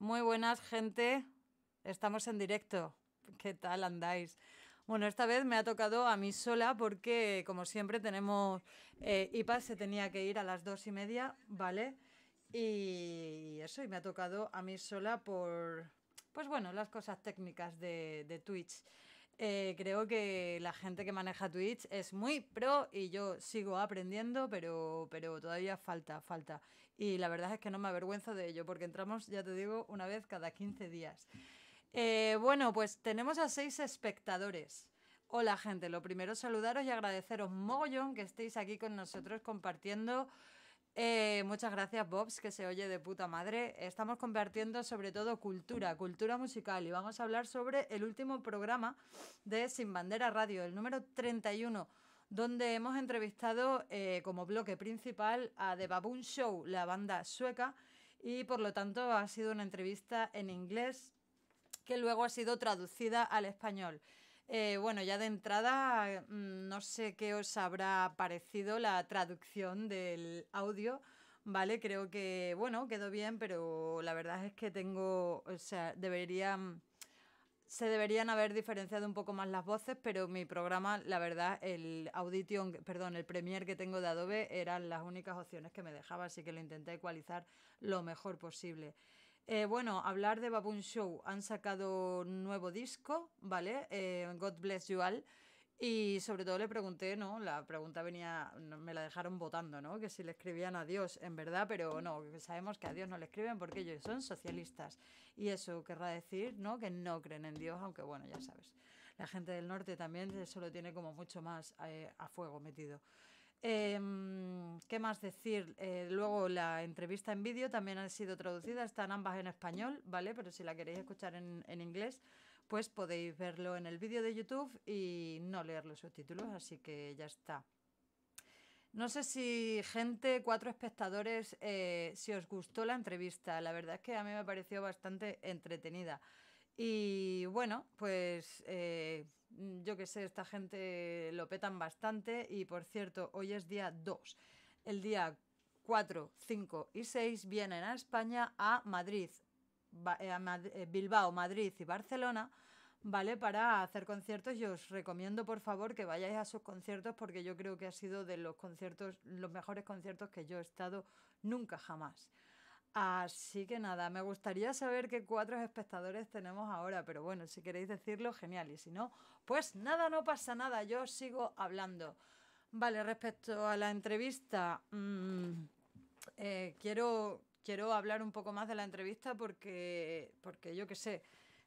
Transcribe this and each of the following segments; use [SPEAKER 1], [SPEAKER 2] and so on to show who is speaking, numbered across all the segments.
[SPEAKER 1] Muy buenas, gente. Estamos en directo. ¿Qué tal andáis? Bueno, esta vez me ha tocado a mí sola porque, como siempre, tenemos. Eh, IPA se tenía que ir a las dos y media, ¿vale? Y eso, y me ha tocado a mí sola por. Pues bueno, las cosas técnicas de, Twitch. Eh, creo que la gente que maneja Twitch es muy pro y yo sigo aprendiendo, pero, pero todavía falta, falta y la verdad es que no me avergüenzo de ello, porque entramos, ya te digo, una vez cada 15 días. Eh, bueno, pues tenemos a seis espectadores. Hola gente, lo primero saludaros y agradeceros mogollón que estéis aquí con nosotros compartiendo. Eh, muchas gracias Bobs, que se oye de puta madre. Estamos compartiendo sobre todo cultura, cultura musical y vamos a hablar sobre el último programa de Sin Bandera Radio, el número 31 donde hemos entrevistado eh, como bloque principal a The Baboon Show, la banda sueca, y por lo tanto ha sido una entrevista en inglés que luego ha sido traducida al español. Eh, bueno, ya de entrada, mm, no sé qué os habrá parecido la traducción del audio, ¿vale? Creo que, bueno, quedó bien, pero la verdad es que tengo, o sea, deberían mm, se deberían haber diferenciado un poco más las voces, pero mi programa, la verdad, el audition, perdón, el premier que tengo de Adobe eran las únicas opciones que me dejaba, así que lo intenté ecualizar lo mejor posible. Eh, bueno, hablar de Baboon Show, han sacado un nuevo disco, ¿vale? Eh, God Bless You All. Y sobre todo le pregunté, ¿no? La pregunta venía, me la dejaron votando, ¿no? Que si le escribían a Dios, en verdad, pero no, sabemos que a Dios no le escriben porque ellos son socialistas. Y eso querrá decir, ¿no? Que no creen en Dios, aunque bueno, ya sabes. La gente del norte también eso lo tiene como mucho más eh, a, fuego metido. Em, ¿Qué más decir? Eh, luego la entrevista en vídeo también ha sido traducida, están ambas en español, ¿vale? Pero si la queréis escuchar en, en inglés, pues podéis verlo en el vídeo de YouTube y no leer los subtítulos, así que ya está. No sé si, gente, cuatro espectadores, eh, si os gustó la entrevista. La verdad es que a mí me pareció bastante entretenida. Y bueno, pues eh, yo que sé, esta gente lo petan bastante. Y por cierto, hoy es día 2. El día 4, 5 y 6 vienen a España, a Madrid, eh, eh, Bilbao, Madrid y Barcelona, ¿vale? Para hacer conciertos y os recomiendo por favor que vayáis a sus conciertos porque yo creo que ha sido de los conciertos, los mejores conciertos que yo he estado nunca jamás. Así que nada, me gustaría saber qué cuatro espectadores tenemos ahora, pero bueno, si queréis decirlo, genial, y si no, pues nada, no pasa nada, yo sigo hablando. Vale, respecto a la entrevista, mm, eh, quiero quiero hablar un poco más de la entrevista porque, porque yo que sé,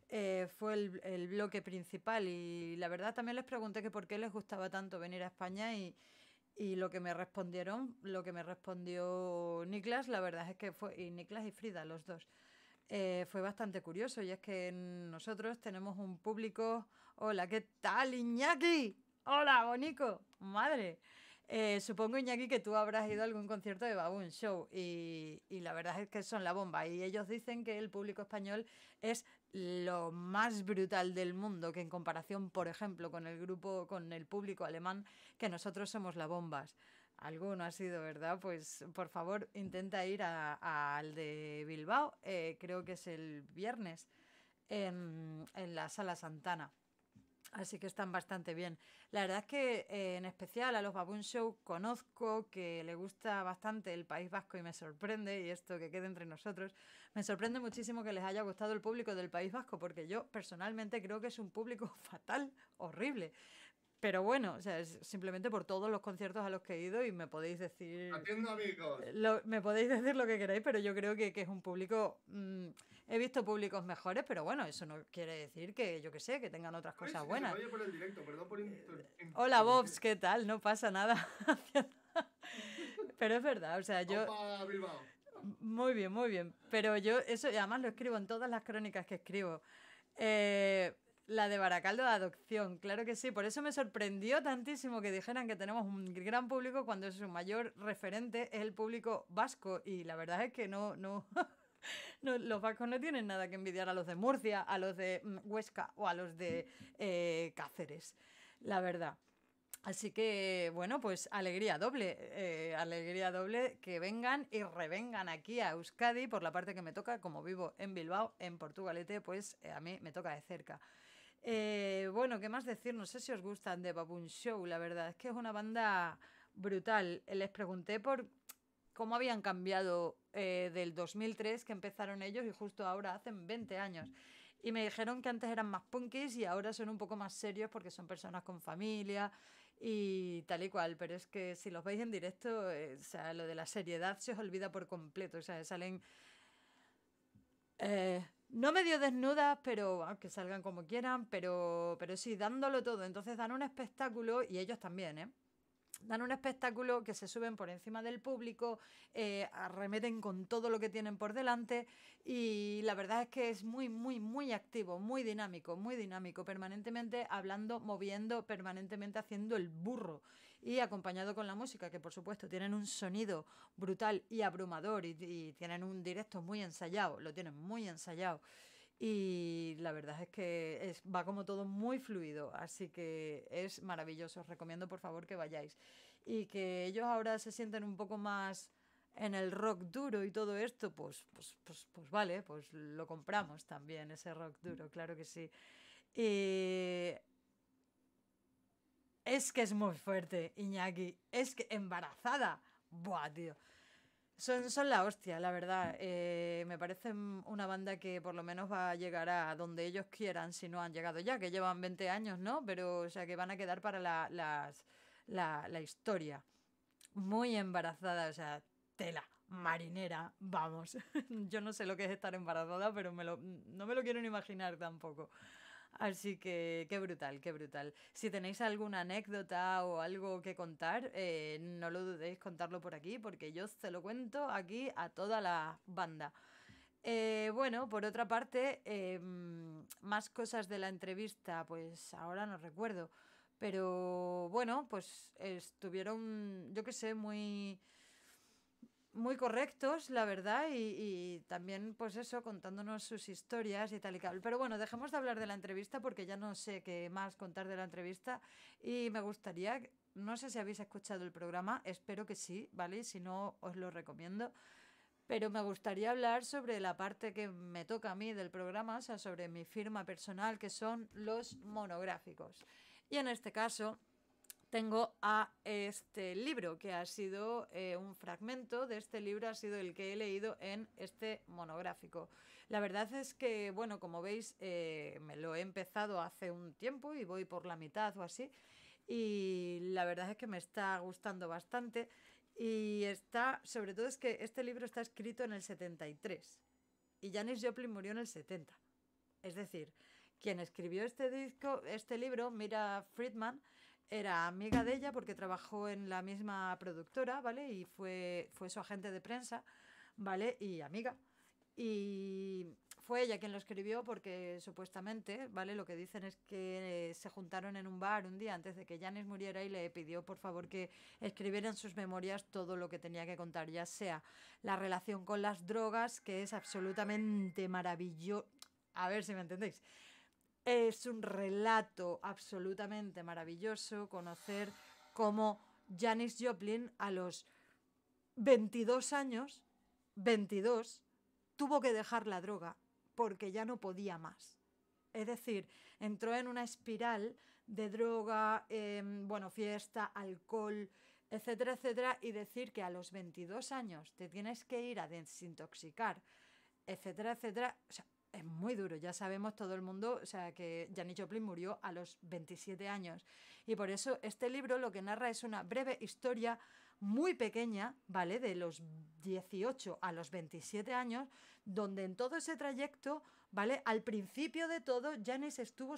[SPEAKER 1] eh, fue el, bloque principal y la verdad también les pregunté que por qué les gustaba tanto venir a España y, lo que me respondieron, lo que me respondió Niklas, la verdad es que fue, y Niklas y Frida, los dos. Eh, fue bastante curioso y es que nosotros tenemos un público. Hola, ¿qué tal, Iñaki? Hola, Bonico. Madre. Eh, supongo, Iñaki, que tú habrás ido a algún concierto de Baboon Show y, la verdad es que son la bomba. Y ellos dicen que el público español es lo más brutal del mundo, que en comparación, por ejemplo, con el grupo, con el público alemán, que nosotros somos la bomba Alguno ha sido, ¿verdad? Pues por favor, intenta ir al de Bilbao, eh, creo que es el viernes, en la Sala Santana. Así que están bastante bien. La verdad es que eh, en especial a los Baboon Show conozco que le gusta bastante el País Vasco y me sorprende, y esto que quede entre nosotros, me sorprende muchísimo que les haya gustado el público del País Vasco, porque yo personalmente creo que es un público fatal, horrible. Pero bueno, sea, simplemente por todos los conciertos a los que he ido y me podéis decir. amigos. Lo, me podéis decir lo que queráis, pero yo creo que, es un público mm, He visto públicos mejores, pero bueno, eso no quiere decir que, yo que sé, que tengan otras cosas buenas. Hola, Bobs, ¿qué tal? No pasa nada. pero es verdad, o sea, yo... Muy bien, muy bien. Pero yo eso, además lo escribo en todas las crónicas que escribo. Eh, la de Baracaldo de adopción, claro que sí. Por eso me sorprendió tantísimo que dijeran que tenemos un gran público cuando su mayor referente es el público vasco. Y la verdad es que no, no, no, los vascos no tienen nada que envidiar a los de Murcia, a los de mm, Huesca o a los de mm. eh, Cáceres, la verdad. Así que, bueno, pues alegría doble, eh, alegría doble que vengan y revengan aquí a Euskadi por la parte que me toca, como vivo en Bilbao, en Portugalete, pues eh, a mí me toca de cerca. bueno, ¿qué más decir? No sé si os gustan de Baboon Show, la verdad es que es una banda brutal. Les pregunté por cómo habían cambiado eh, del 2003 que empezaron ellos y justo ahora hacen 20 años. Y me dijeron que antes eran más punkies y ahora son un poco más serios porque son personas con familia y tal y cual. Pero es que si los veis en directo, eh, o sea, lo de la seriedad se os olvida por completo. O sea, salen. Eh, no medio desnudas, pero aunque ah, salgan como quieran, pero, pero sí, dándolo todo. Entonces dan un espectáculo y ellos también, ¿eh? dan un espectáculo que se suben por encima del público, eh, arremeten con todo lo que tienen por delante y la verdad es que es muy, muy, muy activo, muy dinámico, muy dinámico, permanentemente hablando, moviendo, permanentemente haciendo el burro y acompañado con la música, que por supuesto tienen un sonido brutal y abrumador y tienen un directo muy ensayado, lo tienen muy ensayado y la verdad es que va como todo muy fluido, así que es maravilloso. Os recomiendo por favor que vayáis y que ellos ahora se sienten un poco más en el rock duro y todo esto, pues, pues, pues, pues vale, pues lo compramos también, ese rock duro, claro que sí. Eh, es que es muy fuerte, Iñaki. Es que embarazada. Buah, tío. Son, la hostia, la verdad. Eh, me parece una banda que por lo menos va a llegar a donde ellos quieran, si no han llegado ya, que llevan 20 años, ¿no? Pero, o sea, que van a quedar para la, historia. Muy embarazada, o sea, tela marinera, vamos. Yo no sé lo que es estar embarazada, pero no me lo quiero imaginar tampoco. Así que qué brutal, qué brutal. Si tenéis alguna anécdota o algo que contar, eh, no lo dudéis contarlo por aquí, porque yo se lo cuento aquí a toda la banda. Eh, bueno, por otra parte, em, más cosas de la entrevista, pues ahora no recuerdo. Pero bueno, pues estuvieron, yo qué sé, muy muy correctos, la verdad, y, también, pues eso, contándonos sus historias y tal y tal. Pero bueno, dejemos de hablar de la entrevista porque ya no sé qué más contar de la entrevista y me gustaría, no sé si habéis escuchado el programa, espero que sí, ¿vale? si no, os lo recomiendo. Pero me gustaría hablar sobre la parte que me toca a mí del programa, o sea, sobre mi firma personal, que son los monográficos. Y en este caso, tengo a este libro, que ha sido eh, un fragmento de este libro, ha sido el que he leído en este monográfico. La verdad es que, bueno, como veis, eh, me lo he empezado hace un tiempo y voy por la mitad o así, y la verdad es que me está gustando bastante y está, sobre todo es que este libro está escrito en el 73 y Janis Joplin murió en el 70. Es decir, quien escribió este disco, este libro, Mira Friedman, era amiga de ella porque trabajó en la misma productora, ¿vale? Y fue, fue su agente de prensa, ¿vale? Y amiga. Y fue ella quien lo escribió porque supuestamente, ¿vale? Lo que dicen es que eh, se juntaron en un bar un día antes de que Janis muriera y le pidió por favor que escribiera en sus memorias todo lo que tenía que contar, ya sea la relación con las drogas, que es absolutamente maravilloso. A ver si me entendéis. Es un relato absolutamente maravilloso conocer cómo Janis Joplin a los 22 años, 22, tuvo que dejar la droga porque ya no podía más. Es decir, entró en una espiral de droga, em, bueno, fiesta, alcohol, etcétera, etcétera, y decir que a los 22 años te tienes que ir a desintoxicar, etcétera, etcétera. sea, es muy duro. Ya sabemos todo el mundo, o sea, que Janis Joplin murió a los 27 años. Y por eso este libro lo que narra es una breve historia muy pequeña, ¿vale? De los 18 a los 27 años, donde en todo ese trayecto, ¿vale? Al principio de todo, Janis estuvo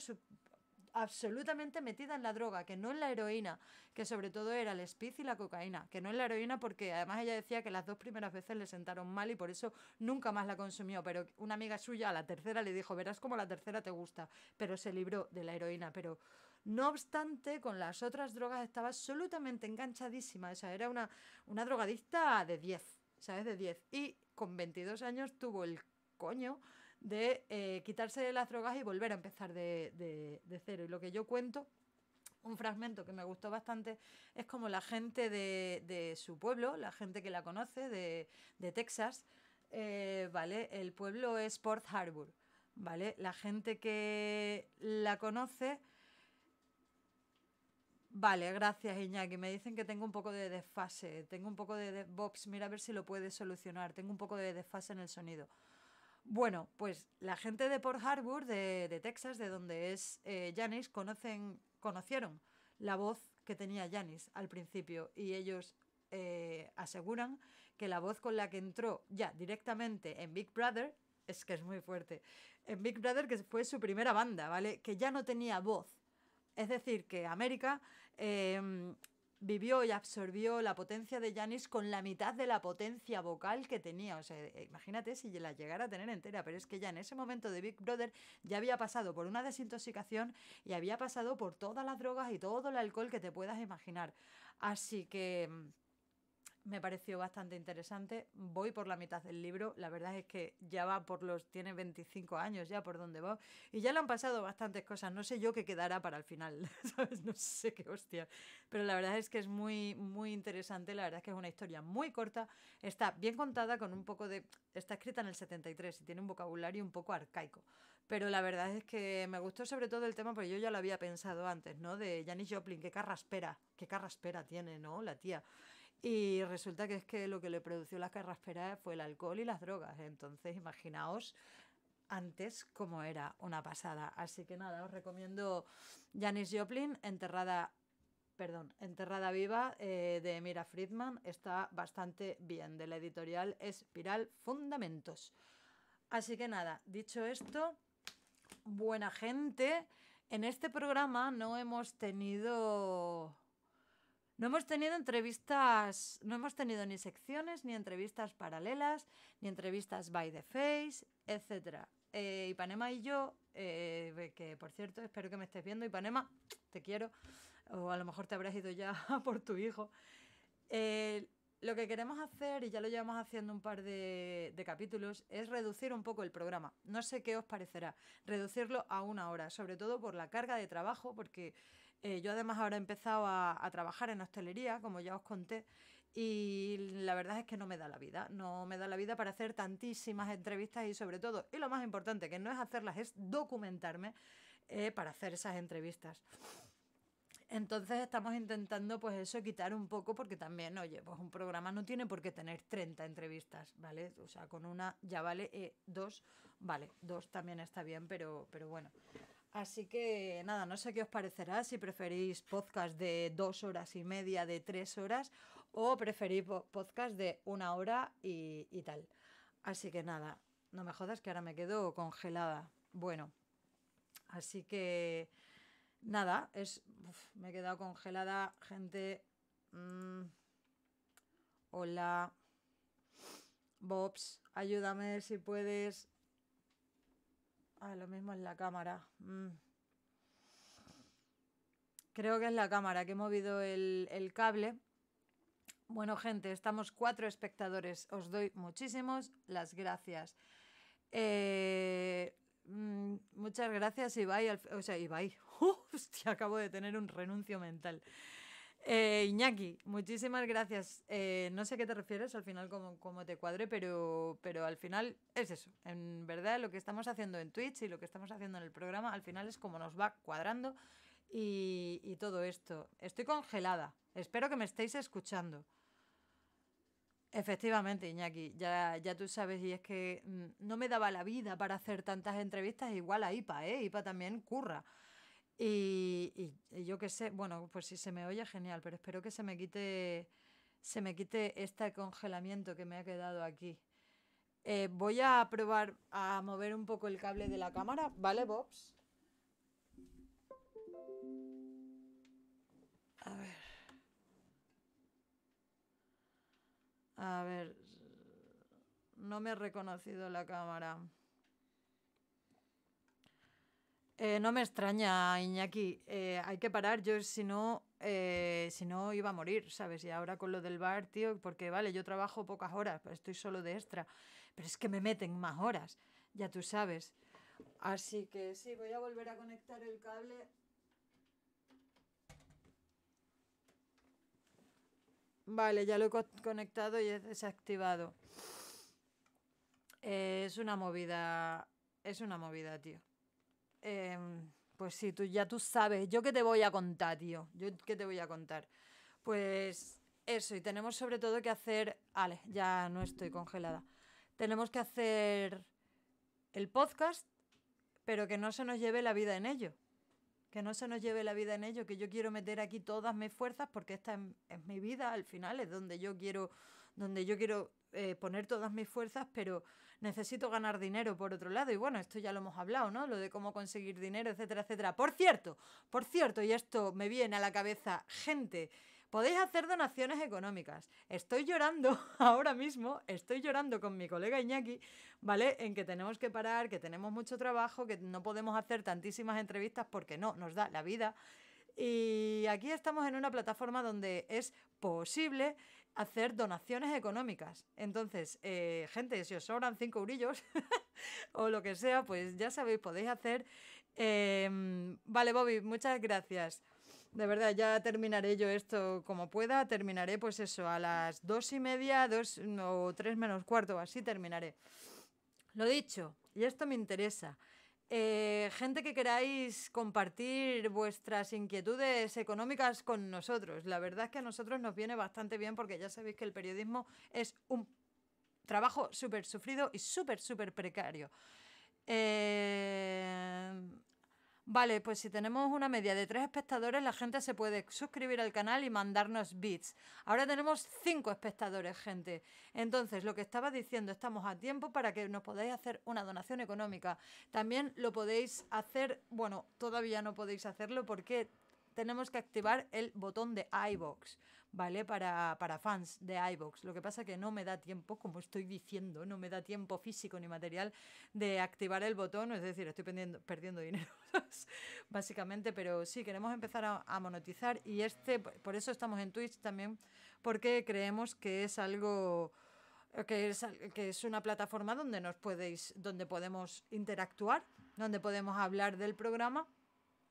[SPEAKER 1] absolutamente metida en la droga, que no en la heroína, que sobre todo era el espiz y la cocaína, que no en la heroína porque además ella decía que las dos primeras veces le sentaron mal y por eso nunca más la consumió, pero una amiga suya a la tercera le dijo, verás como la tercera te gusta, pero se libró de la heroína, pero... No obstante, con las otras drogas estaba absolutamente enganchadísima. O sea, era una, una drogadicta de 10, ¿sabes? De 10. Y con 22 años tuvo el coño de quitarse eh, quitarse las drogas y volver a empezar de, de, cero. Y lo que yo cuento un fragmento que me gustó bastante es como la gente de, su pueblo, la gente que la conoce, de, de Texas, eh, ¿vale? El pueblo es Port Harbour, ¿vale? La gente que la conoce... Vale, gracias Iñaki. Me dicen que tengo un poco de desfase, tengo un poco de... de Bobs, mira a ver si lo puedes solucionar. Tengo un poco de desfase en el sonido. Bueno, pues la gente de Port Harbour, de, Texas, de donde es eh, Janis, conocen, conocieron la voz que tenía Janis al principio y ellos eh, aseguran que la voz con la que entró ya directamente en Big Brother es que es muy fuerte. En Big Brother, que fue su primera banda, ¿vale? Que ya no tenía voz. Es decir, que América em, vivió y absorbió la potencia de Janis con la mitad de la potencia vocal que tenía. O sea, eh, imagínate si la llegara a tener entera, pero es que ya en ese momento de Big Brother ya había pasado por una desintoxicación y había pasado por todas las drogas y todo el alcohol que te puedas imaginar. Así que... Mm, me pareció bastante interesante. Voy por la mitad del libro, la verdad es que ya va por los, tiene 25 años ya por donde va, y ya le han pasado bastantes cosas, no sé yo qué quedará para el final, No sé qué hostia, pero la verdad es que es muy, muy interesante, la verdad es que es una historia muy corta, está bien contada con un poco de, está escrita en el 73 y tiene un vocabulario un poco arcaico, pero la verdad es que me gustó sobre todo el tema, porque yo ya lo había pensado antes, ¿no? De Janis Joplin, qué carraspera, qué carraspera tiene, ¿no? La tía. Y resulta que es que lo que le produjo las carrasperas fue el alcohol y las drogas. Entonces, imaginaos antes cómo era una pasada. Así que nada, os recomiendo Janis Joplin, enterrada, perdón, enterrada viva eh, de Mira Friedman. Está bastante bien, de la editorial Espiral Fundamentos. Así que nada, dicho esto, buena gente. En este programa no hemos tenido no hemos tenido entrevistas, no hemos tenido ni secciones, ni entrevistas paralelas, ni entrevistas by the face, etc. Eh, Ipanema y yo, eh, que por cierto, espero que me estés viendo, Ipanema, te quiero, o a lo mejor te habrás ido ya por tu hijo. Eh, lo que queremos hacer, y ya lo llevamos haciendo un par de, capítulos, es reducir un poco el programa. No sé qué os parecerá, reducirlo a una hora, sobre todo por la carga de trabajo, porque eh, yo además ahora he empezado a, trabajar en hostelería, como ya os conté, y la verdad es que no me da la vida, no me da la vida para hacer tantísimas entrevistas y sobre todo, y lo más importante que no es hacerlas, es documentarme eh, para hacer esas entrevistas. Entonces estamos intentando pues eso quitar un poco porque también, oye, pues un programa no tiene por qué tener 30 entrevistas, ¿vale? O sea, con una ya vale, eh, dos, vale, dos también está bien, pero, pero bueno, Así que nada, no sé qué os parecerá, si preferís podcast de dos horas y media, de tres horas, o preferís podcast de una hora y, tal. Así que nada, no me jodas que ahora me quedo congelada. Bueno, así que nada, es, me he quedado congelada, gente. Mm, hola. Bobs, ayúdame si puedes. Ah, lo mismo en la cámara. Mm. Creo que es la cámara que he movido el, cable. Bueno, gente, estamos cuatro espectadores. Os doy muchísimas las gracias. Eh, mm, muchas gracias, Ibai. O sea, Ibai. acabo de tener un renuncio mental. Eh, Iñaki, muchísimas gracias. Eh, no sé a qué te refieres al final, como, te cuadre, pero, al final es eso. En verdad, lo que estamos haciendo en Twitch y lo que estamos haciendo en el programa, al final es como nos va cuadrando y, todo esto. Estoy congelada. Espero que me estéis escuchando. Efectivamente, Iñaki, ya, ya tú sabes, y es que mm, no me daba la vida para hacer tantas entrevistas igual a IPA, ¿eh? IPA también curra. Y, yo qué sé, bueno, pues si se me oye, genial, pero espero que se me quite, se me quite este congelamiento que me ha quedado aquí. Eh, voy a probar a mover un poco el cable de la cámara, ¿vale, Bobs? A ver. A ver. No me ha reconocido la cámara. Eh, no me extraña, Iñaki. Eh, hay que parar. Yo, si no, eh, si no, iba a morir, ¿sabes? Y ahora con lo del bar, tío, porque vale, yo trabajo pocas horas, pero estoy solo de extra. Pero es que me meten más horas, ya tú sabes. Así que sí, voy a volver a conectar el cable. Vale, ya lo he conectado y he desactivado. es una movida. Es una movida, tío. Em, pues sí, tú ya tú sabes. ¿Yo qué te voy a contar, tío? ¿Yo qué te voy a contar? Pues eso, y tenemos sobre todo que hacer. Ale, ya no estoy congelada. Tenemos que hacer el podcast, pero que no se nos lleve la vida en ello. Que no se nos lleve la vida en ello, que yo quiero meter aquí todas mis fuerzas porque esta es, mi vida, al final es donde yo quiero, donde yo quiero eh, poner todas mis fuerzas, pero necesito ganar dinero por otro lado. Y bueno, esto ya lo hemos hablado, ¿no? Lo de cómo conseguir dinero, etcétera, etcétera. Por cierto, por cierto, y esto me viene a la cabeza, gente, podéis hacer donaciones económicas. Estoy llorando ahora mismo, estoy llorando con mi colega Iñaki, ¿vale? En que tenemos que parar, que tenemos mucho trabajo, que no podemos hacer tantísimas entrevistas porque no, nos da la vida. Y aquí estamos en una plataforma donde es posible hacer donaciones económicas. Entonces, eh, gente, si os sobran cinco eurillos o lo que sea, pues ya sabéis, podéis hacer. Em, vale, Bobby, muchas gracias. De verdad, ya terminaré yo esto como pueda. Terminaré, pues eso, a las dos y media, dos o tres menos cuarto, así terminaré. Lo dicho, y esto me interesa. Eh, gente que queráis compartir vuestras inquietudes económicas con nosotros. La verdad es que a nosotros nos viene bastante bien porque ya sabéis que el periodismo es un trabajo súper sufrido y súper, súper precario. Eh, Vale, pues si tenemos una media de tres espectadores, la gente se puede suscribir al canal y mandarnos bits. Ahora tenemos cinco espectadores, gente. Entonces, lo que estaba diciendo, estamos a tiempo para que nos podáis hacer una donación económica. También lo podéis hacer, bueno, todavía no podéis hacerlo porque tenemos que activar el botón de iBox, ¿vale? Para, para fans de iBox. Lo que pasa es que no me da tiempo, como estoy diciendo, no me da tiempo físico ni material de activar el botón, es decir, estoy perdiendo, dinero, básicamente, pero sí, queremos empezar a, a monetizar y este, por eso estamos en Twitch también, porque creemos que es algo que es, que es una plataforma donde nos podéis, donde podemos interactuar, donde podemos hablar del programa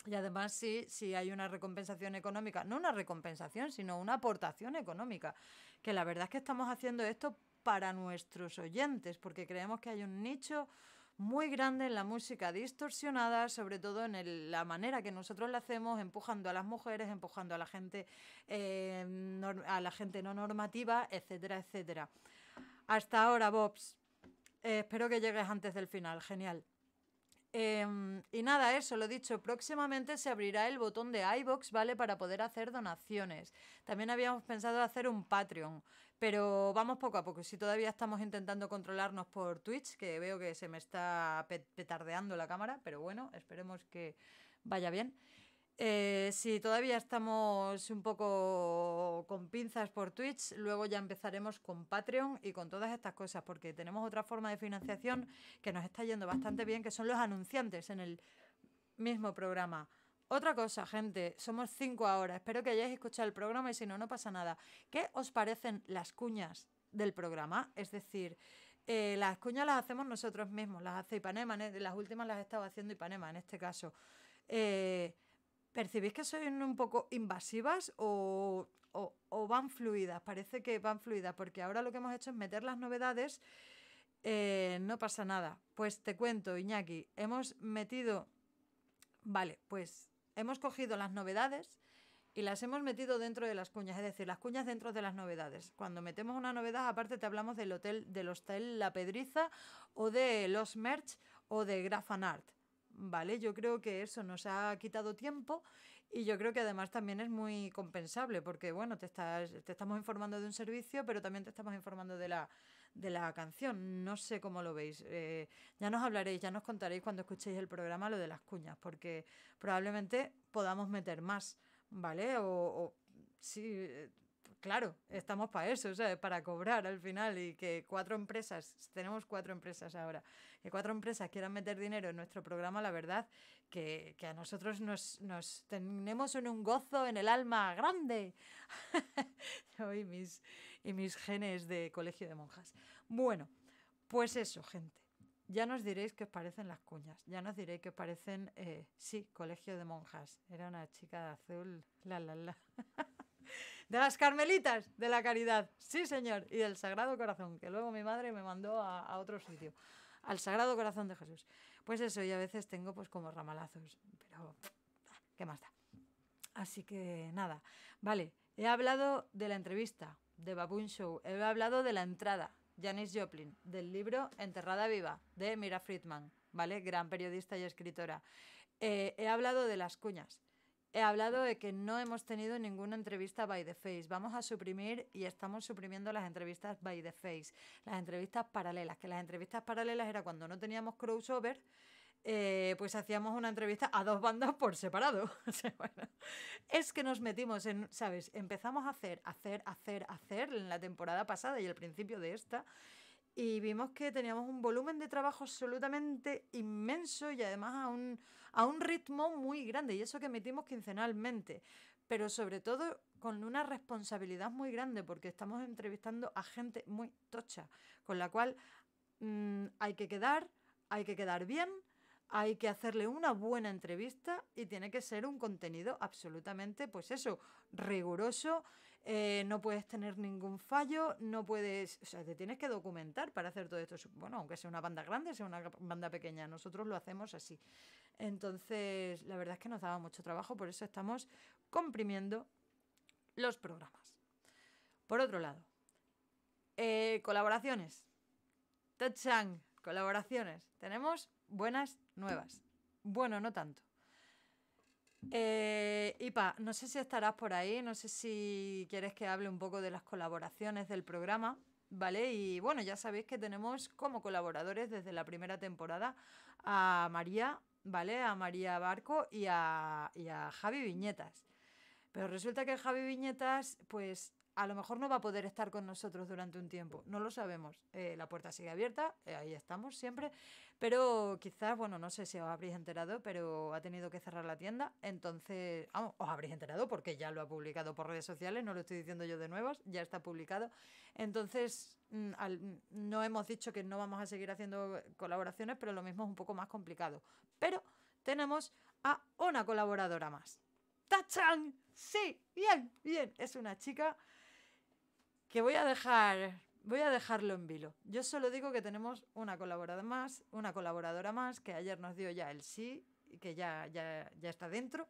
[SPEAKER 1] y además sí, sí hay una recompensación económica, no una recompensación, sino una aportación económica, que la verdad es que estamos haciendo esto para nuestros oyentes, porque creemos que hay un nicho muy grande en la música distorsionada, sobre todo en la manera que nosotros la hacemos, empujando a las mujeres, empujando a la gente, eh, no, a la gente no normativa, etcétera, etcétera. Hasta ahora, Bobs. Eh, espero que llegues antes del final. Genial. Em, y nada, eso lo dicho, próximamente se abrirá el botón de iBox, ¿vale? Para poder hacer donaciones. También habíamos pensado hacer un Patreon, pero vamos poco a poco. Si todavía estamos intentando controlarnos por Twitch, que veo que se me está petardeando la cámara, pero bueno, esperemos que vaya bien. Eh, si todavía estamos un poco con pinzas por Twitch, luego ya empezaremos con Patreon y con todas estas cosas, porque tenemos otra forma de financiación que nos está yendo bastante bien, que son los anunciantes en el mismo programa. Otra cosa, gente, somos cinco ahora, espero que hayáis escuchado el programa y si no, no pasa nada. ¿Qué os parecen las cuñas del programa? Es decir, eh, las cuñas las hacemos nosotros mismos, las hace Ipanema, e, las últimas las estado haciendo Ipanema en este caso. Eh, ¿Percibís que son un poco invasivas o, van fluidas? Parece que van fluidas, porque ahora lo que hemos hecho es meter las novedades. Eh, no pasa nada. Pues te cuento, Iñaki, hemos metido... Vale, pues hemos cogido las novedades y las hemos metido dentro de las cuñas, es decir, las cuñas dentro de las novedades. Cuando metemos una novedad, aparte te hablamos del hotel, del hostel La Pedriza o de los merch o de grafanart Art. ¿vale? Yo creo que eso nos ha quitado tiempo y yo creo que además también es muy compensable porque, bueno, te, estás, te estamos informando de un servicio, pero también te estamos informando de la, de la canción. No sé cómo lo veis. Eh, ya nos hablaréis, ya nos contaréis cuando escuchéis el programa lo de las cuñas, porque probablemente podamos meter más, ¿vale? O, o eh, claro, estamos para eso, Para cobrar al final y que cuatro empresas, tenemos cuatro empresas ahora, que cuatro empresas quieran meter dinero en nuestro programa, la verdad que, a nosotros nos, tenemos en un, gozo en el alma grande. y mis, genes de colegio de monjas. Bueno, pues eso, gente. Ya nos diréis que os parecen las cuñas, ya nos diréis que os parecen, eh, sí, colegio de monjas. Era una chica de azul, la, la, la. de las Carmelitas de la Caridad, sí señor, y del Sagrado Corazón, que luego mi madre me mandó a, otro sitio, al Sagrado Corazón de Jesús. Pues eso, y a veces tengo pues como ramalazos, pero ah, ¿qué más da? Así que nada, vale, he hablado de la entrevista de Baboon Show, he hablado de la entrada, Janis Joplin, del libro Enterrada Viva, de Mira Friedman, ¿vale? Gran periodista y escritora. Eh, he hablado de las cuñas he hablado de que no hemos tenido ninguna entrevista by the face. Vamos a suprimir y estamos suprimiendo las entrevistas by the face, las entrevistas paralelas, que las entrevistas paralelas era cuando no teníamos crossover. Eh, pues hacíamos una entrevista a dos bandas por separado. es que nos metimos en, ¿sabes? Empezamos a hacer, hacer, hacer, hacer en la temporada pasada y el principio de esta, y vimos que teníamos un volumen de trabajo absolutamente inmenso y además a un, a un ritmo muy grande, y eso que emitimos quincenalmente, pero sobre todo con una responsabilidad muy grande, porque estamos entrevistando a gente muy tocha, con la cual mm, hay que quedar, hay que quedar bien, hay que hacerle una buena entrevista y tiene que ser un contenido absolutamente, pues eso, riguroso eh, no puedes tener ningún fallo, no puedes, o sea, te tienes que documentar para hacer todo esto. Bueno, aunque sea una banda grande, sea una banda pequeña, nosotros lo hacemos así. Entonces, la verdad es que nos daba mucho trabajo, por eso estamos comprimiendo los programas. Por otro lado, eh, colaboraciones. touchang colaboraciones. Tenemos buenas nuevas. Bueno, no tanto. Ipa, eh, no sé si estarás por ahí, no sé si quieres que hable un poco de las colaboraciones del programa. ¿Vale? Y bueno, ya sabéis que tenemos como colaboradores desde la primera temporada a María, ¿vale? A María Barco y y a Javi Viñetas. Pero resulta que Javi Viñetas, pues a lo mejor no va a poder estar con nosotros durante un tiempo, no lo sabemos. Eh, la puerta sigue abierta, eh, ahí estamos siempre, pero quizás, bueno, no sé si os habréis enterado, pero ha tenido que cerrar la tienda, entonces, os habréis enterado porque ya lo ha publicado por redes sociales, no lo estoy diciendo yo de nuevo. ya está publicado. Entonces, mm, no hemos dicho que no vamos a seguir haciendo colaboraciones, pero lo mismo es un poco más complicado. Pero tenemos a una colaboradora más. ¡Tachan! Sí, bien, bien. Es una chica que voy a dejar voy a dejarlo en vilo. Yo solo digo que tenemos una colaboradora más, una colaboradora más que ayer nos dio ya el sí y que ya, ya, está dentro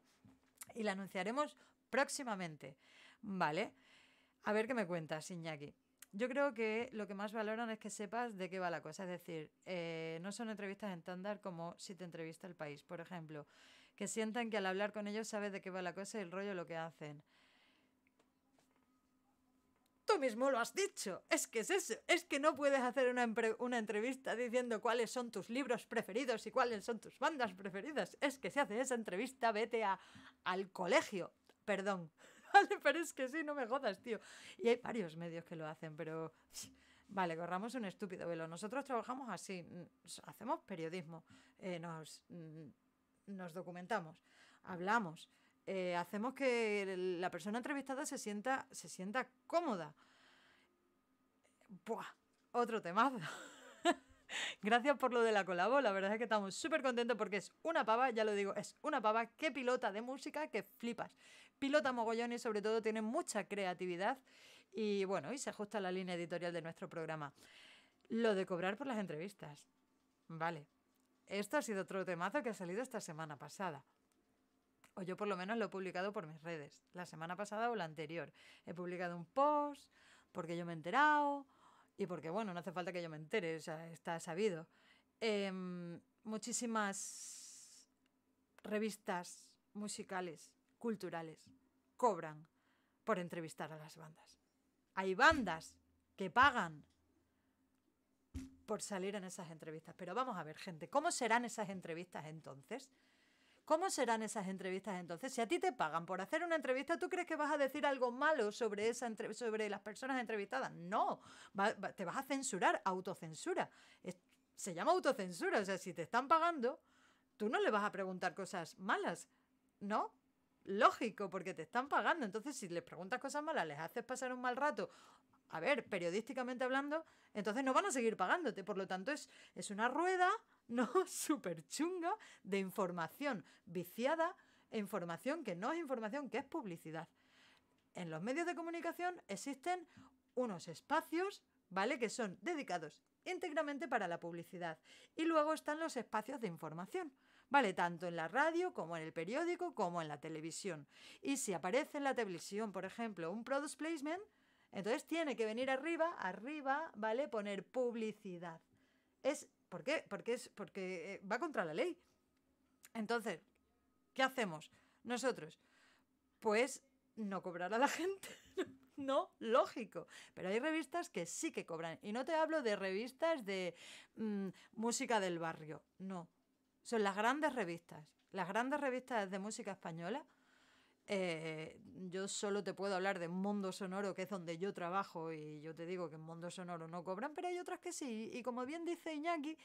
[SPEAKER 1] y la anunciaremos próximamente. Vale. A ver qué me cuentas, Iñaki. Yo creo que lo que más valoran es que sepas de qué va la cosa. Es decir, eh, no son entrevistas en estándar como si te entrevista el país, por ejemplo. Que sientan que al hablar con ellos sabes de qué va la cosa y el rollo lo que hacen mismo lo has dicho. Es que es eso. Es que no puedes hacer una, entrevista diciendo cuáles son tus libros preferidos y cuáles son tus bandas preferidas. Es que si haces esa entrevista, vete a, al colegio. Perdón. pero es que sí, no me jodas, tío. Y hay varios medios que lo hacen, pero... Vale, corramos un estúpido velo. Nosotros trabajamos así. Hacemos periodismo. Eh, nos, nos documentamos. Hablamos. Eh, hacemos que la persona entrevistada se sienta, se sienta cómoda. Buah, otro temazo. Gracias por lo de la colabo, la verdad es que estamos súper contentos porque es una pava, ya lo digo, es una pava que pilota de música que flipas. Pilota mogollón y sobre todo tiene mucha creatividad y bueno, y se ajusta a la línea editorial de nuestro programa. Lo de cobrar por las entrevistas. Vale. Esto ha sido otro temazo que ha salido esta semana pasada o yo por lo menos lo he publicado por mis redes, la semana pasada o la anterior. He publicado un post porque yo me he enterado y porque, bueno, no hace falta que yo me entere, o sea, está sabido. Em, muchísimas revistas musicales, culturales, cobran por entrevistar a las bandas. Hay bandas que pagan por salir en esas entrevistas. Pero vamos a ver, gente, ¿cómo serán esas entrevistas entonces? ¿Cómo serán esas entrevistas entonces? Si a ti te pagan por hacer una entrevista, ¿tú crees que vas a decir algo malo sobre, esa sobre las personas entrevistadas? No, te vas a censurar, autocensura. se llama autocensura, o sea, si te están pagando, tú no le vas a preguntar cosas malas, ¿no? Lógico, porque te están pagando. Entonces, si les preguntas cosas malas, les haces pasar un mal rato a ver, periodísticamente hablando, entonces no van a seguir pagándote. Por lo tanto, es, es una rueda ¿no? Súper chunga de información viciada, información que no es información, que es publicidad. En los medios de comunicación existen unos espacios, ¿vale? Que son dedicados íntegramente para la publicidad. Y luego están los espacios de información, ¿vale? Tanto en la radio como en el periódico como en la televisión. Y si aparece en la televisión, por ejemplo, un product placement, entonces tiene que venir arriba, arriba, ¿vale? Poner publicidad. Es ¿Por qué? Porque, es, porque eh, va contra la ley. Entonces, ¿qué hacemos nosotros? Pues no cobrar a la gente. no, lógico. Pero hay revistas que sí que cobran. Y no te hablo de revistas de mm, música del barrio. No. Son las grandes revistas. Las grandes revistas de música española eh, yo solo te puedo hablar de Mundo Sonoro, que es donde yo trabajo, y yo te digo que en Mundo Sonoro no cobran, pero hay otras que sí. Y como bien dice Iñaki,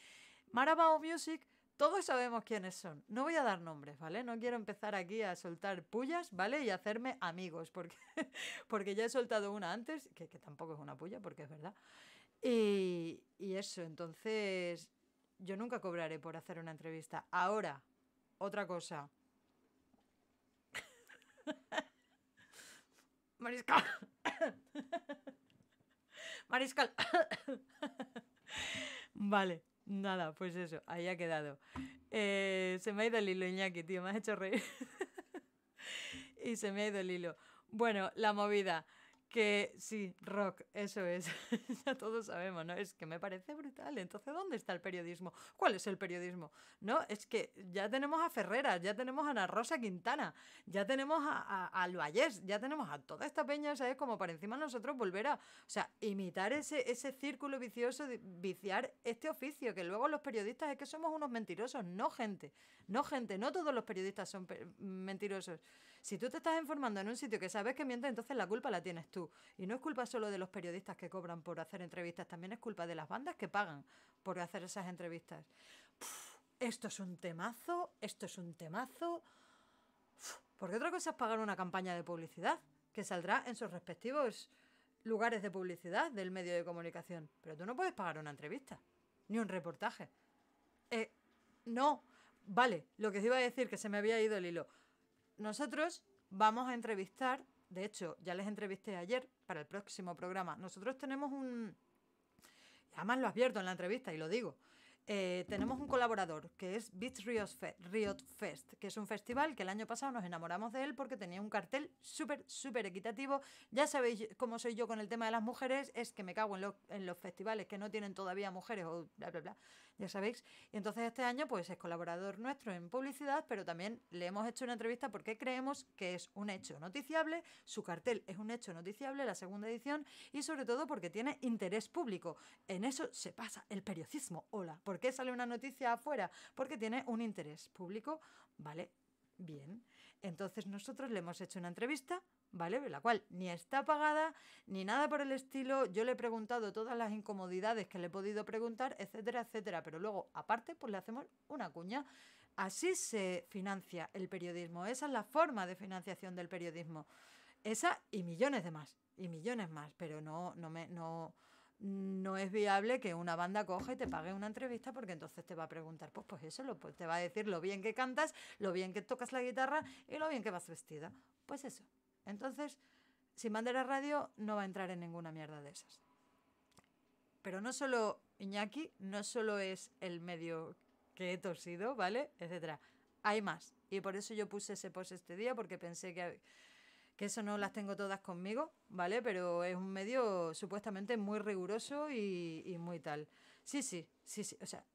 [SPEAKER 1] Marabao Music, todos sabemos quiénes son. No voy a dar nombres, ¿vale? No quiero empezar aquí a soltar pullas, ¿vale? Y hacerme amigos, porque, porque ya he soltado una antes, que, tampoco es una puya, porque es verdad. y eso, entonces, yo nunca cobraré por hacer una entrevista. Ahora, otra cosa Mariscal. Mariscal. vale, nada, pues eso, ahí ha quedado. Eh, se me ha ido el hilo, Iñaki, tío, me ha hecho reír. y se me ha ido el hilo. Bueno, la movida. Que sí, rock, eso es. ya todos sabemos, ¿no? Es que me parece brutal. Entonces, ¿dónde está el periodismo? ¿Cuál es el periodismo? No, es que ya tenemos a Ferreras ya tenemos a Ana Rosa Quintana, ya tenemos a, a, ya tenemos a toda esta peña, ¿sabes? Como para encima nosotros volver a, o sea, imitar ese, ese círculo vicioso, de viciar este oficio, que luego los periodistas es que somos unos mentirosos, no gente, no gente, no todos los periodistas son mentirosos. Si tú te estás informando en un sitio que sabes que miente, entonces la culpa la tienes tú. Y no es culpa solo de los periodistas que cobran por hacer entrevistas, también es culpa de las bandas que pagan por hacer esas entrevistas. esto es un temazo, esto es un temazo. porque otra cosa es pagar una campaña de publicidad que saldrá en sus respectivos lugares de publicidad del medio de comunicación. Pero tú no puedes pagar una entrevista, ni un reportaje. Eh, no, vale, lo que os iba a decir, que se me había ido el hilo. Nosotros vamos a entrevistar, de hecho, ya les entrevisté ayer para el próximo programa. Nosotros tenemos un. Además, lo advierto en la entrevista y lo digo. Eh, tenemos un colaborador que es Beat Riot Fest, que es un festival que el año pasado nos enamoramos de él porque tenía un cartel súper, súper equitativo. Ya sabéis cómo soy yo con el tema de las mujeres, es que me cago en, en los festivales que no tienen todavía mujeres o bla, bla, bla, ya sabéis. Y entonces este año pues es colaborador nuestro en publicidad, pero también le hemos hecho una entrevista porque creemos que es un hecho noticiable, su cartel es un hecho noticiable, la segunda edición, y sobre todo porque tiene interés público. En eso se pasa el periodismo, hola, ¿Por qué sale una noticia afuera? Porque tiene un interés público, ¿vale? Bien. Entonces nosotros le hemos hecho una entrevista ¿vale? La cual ni está pagada, ni nada por el estilo. Yo le he preguntado todas las incomodidades que le he podido preguntar, etcétera, etcétera. Pero luego, aparte, pues le hacemos una cuña. Así se financia el periodismo. Esa es la forma de financiación del periodismo. Esa y millones de más. Y millones más. Pero no, no me. No, no es viable que una banda coja y te pague una entrevista porque entonces te va a preguntar, pues, pues eso, lo, te va a decir lo bien que cantas, lo bien que tocas la guitarra y lo bien que vas vestida. Pues eso. Entonces, si Sin la Radio no va a entrar en ninguna mierda de esas. Pero no solo Iñaki, no solo es el medio que he torcido, ¿vale? Etcétera. Hay más. Y por eso yo puse ese post este día porque pensé que que eso no las tengo todas conmigo, ¿vale? Pero es un medio supuestamente muy riguroso y, muy tal. Sí, sí, sí, sí, o sea...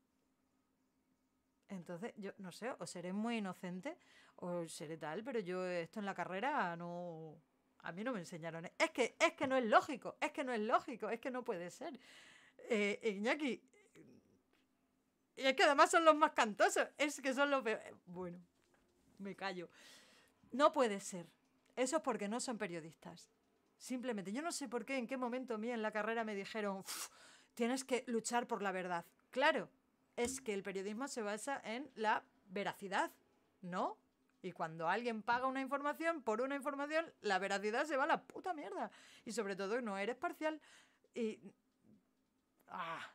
[SPEAKER 1] Entonces, yo no sé, o seré muy inocente o seré tal, pero yo esto en la carrera no... A mí no me enseñaron. Es que, es que no es lógico, es que no es lógico, es que no puede ser. Eh, Iñaki, y es que además son los más cantosos. Es que son los peores. Bueno, me callo. No puede ser. Eso es porque no son periodistas. Simplemente, yo no sé por qué, en qué momento mí en la carrera me dijeron, tienes que luchar por la verdad. Claro, es que el periodismo se basa en la veracidad, ¿no? Y cuando alguien paga una información por una información, la veracidad se va a la puta mierda. Y sobre todo no eres parcial. Y... Ah.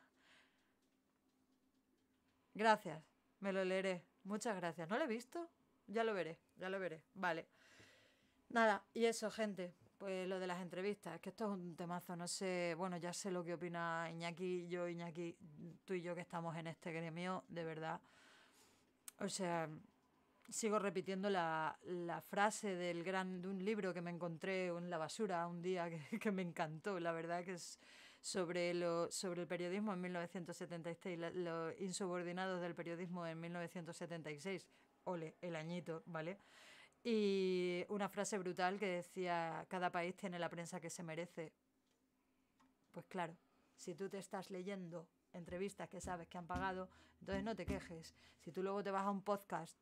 [SPEAKER 1] Gracias, me lo leeré. Muchas gracias. ¿No lo he visto? Ya lo veré, ya lo veré. Vale. Nada, y eso, gente. Pues lo de las entrevistas, que esto es un temazo, no sé, bueno, ya sé lo que opina Iñaki, yo, Iñaki, tú y yo que estamos en este gremio, de verdad. O sea, sigo repitiendo la, la frase del gran, de un libro que me encontré en la basura un día que, que me encantó, la verdad que es sobre, lo, sobre el periodismo en 1976, los insubordinados del periodismo en 1976, ole, el añito, ¿vale? Y una frase brutal que decía, cada país tiene la prensa que se merece. Pues claro, si tú te estás leyendo entrevistas que sabes que han pagado, entonces no te quejes. Si tú luego te vas a un podcast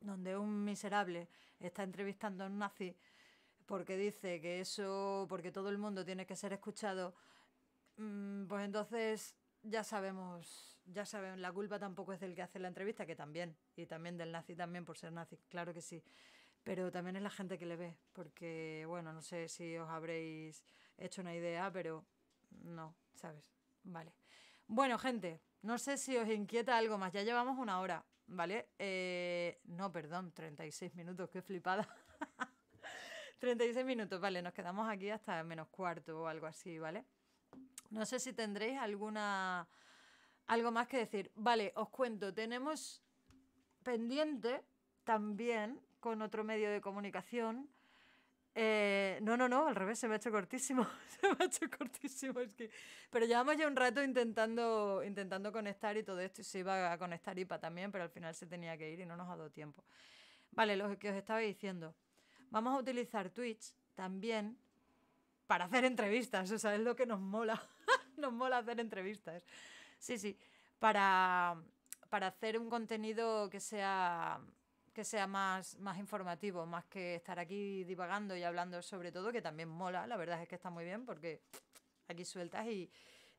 [SPEAKER 1] donde un miserable está entrevistando a un nazi porque dice que eso, porque todo el mundo tiene que ser escuchado, mm, pues entonces ya sabemos ya saben, la culpa tampoco es del que hace la entrevista, que también, y también del nazi también por ser nazi, claro que sí. Pero también es la gente que le ve, porque, bueno, no sé si os habréis hecho una idea, pero no, ¿sabes? Vale. Bueno, gente, no sé si os inquieta algo más, ya llevamos una hora, ¿vale? Eh, no, perdón, 36 minutos, qué flipada. 36 minutos, vale, nos quedamos aquí hasta menos cuarto o algo así, ¿vale? No sé si tendréis alguna algo más que decir. Vale, os cuento, tenemos pendiente también con otro medio de comunicación. Eh, no, no, no, al revés, se me ha hecho cortísimo. se me ha hecho cortísimo. Es que... Pero llevamos ya un rato intentando, intentando conectar y todo esto. Y se iba a conectar IPA también, pero al final se tenía que ir y no nos ha dado tiempo. Vale, lo que os estaba diciendo. Vamos a utilizar Twitch también para hacer entrevistas. O sea, es lo que nos mola. nos mola hacer entrevistas. Sí, sí. Para, hacer un contenido que sea que sea más, informativo, más que estar aquí divagando y hablando sobre todo, que también mola, la verdad es que está muy bien porque aquí sueltas y,